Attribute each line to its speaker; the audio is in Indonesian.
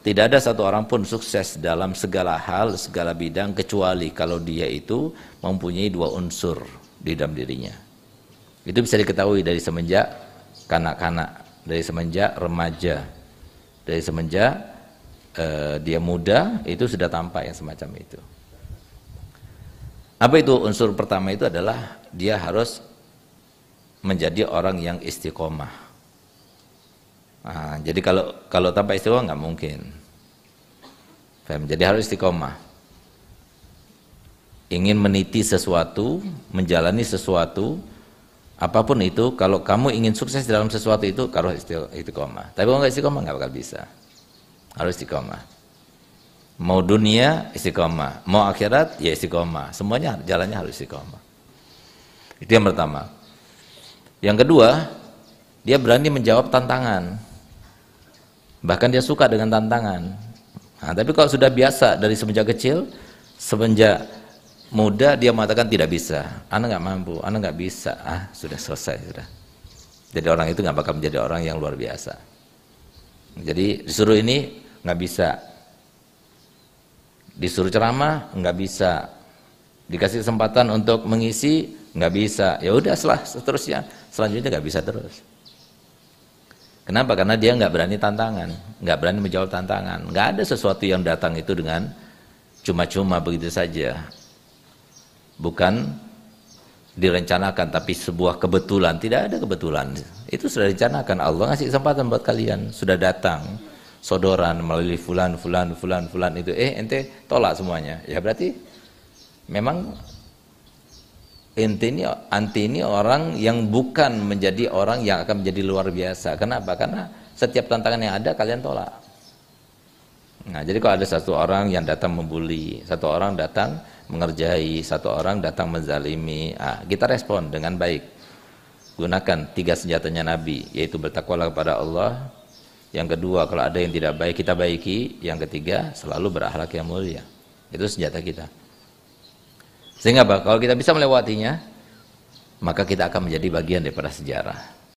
Speaker 1: Tidak ada satu orang pun sukses dalam segala hal, segala bidang kecuali kalau dia itu mempunyai dua unsur di dalam dirinya. Itu bisa diketahui dari semenjak kanak-kanak, dari semenjak remaja, dari semenjak uh, dia muda itu sudah tampak yang semacam itu. Apa itu unsur pertama itu adalah dia harus menjadi orang yang istiqomah Nah, jadi kalau kalau tanpa istiqomah nggak mungkin. Fem, Jadi harus istiqomah. Ingin meniti sesuatu, menjalani sesuatu, apapun itu, kalau kamu ingin sukses dalam sesuatu itu, harus istiqomah. Tapi kalau nggak istiqomah nggak bakal bisa. Harus istiqomah mau dunia istiqomah, mau akhirat ya istiqomah. Semuanya jalannya harus istiqomah. Itu yang pertama. Yang kedua, dia berani menjawab tantangan. Bahkan dia suka dengan tantangan. Nah, tapi kalau sudah biasa dari semenjak kecil, semenjak muda dia mengatakan tidak bisa, anak nggak mampu, anak nggak bisa, ah sudah selesai sudah. Jadi orang itu nggak bakal menjadi orang yang luar biasa. Jadi disuruh ini nggak bisa, disuruh ceramah nggak bisa, dikasih kesempatan untuk mengisi nggak bisa, ya udah setelah seterusnya selanjutnya nggak bisa terus. Kenapa? Karena dia nggak berani tantangan, nggak berani menjawab tantangan. Nggak ada sesuatu yang datang itu dengan cuma-cuma begitu saja. Bukan direncanakan, tapi sebuah kebetulan. Tidak ada kebetulan. Itu sudah direncanakan. Allah ngasih kesempatan buat kalian. Sudah datang sodoran melalui fulan, fulan, fulan, fulan itu. Eh, ente tolak semuanya. Ya berarti memang ente ini anti ini orang yang bukan menjadi orang yang akan menjadi luar biasa. Kenapa? Karena setiap tantangan yang ada kalian tolak. Nah, jadi kalau ada satu orang yang datang membuli, satu orang datang mengerjai, satu orang datang menzalimi, ah, kita respon dengan baik. Gunakan tiga senjatanya Nabi, yaitu bertakwalah kepada Allah. Yang kedua, kalau ada yang tidak baik kita baiki. Yang ketiga, selalu berakhlak yang mulia. Itu senjata kita. Sehingga apa? Kalau kita bisa melewatinya, maka kita akan menjadi bagian daripada sejarah.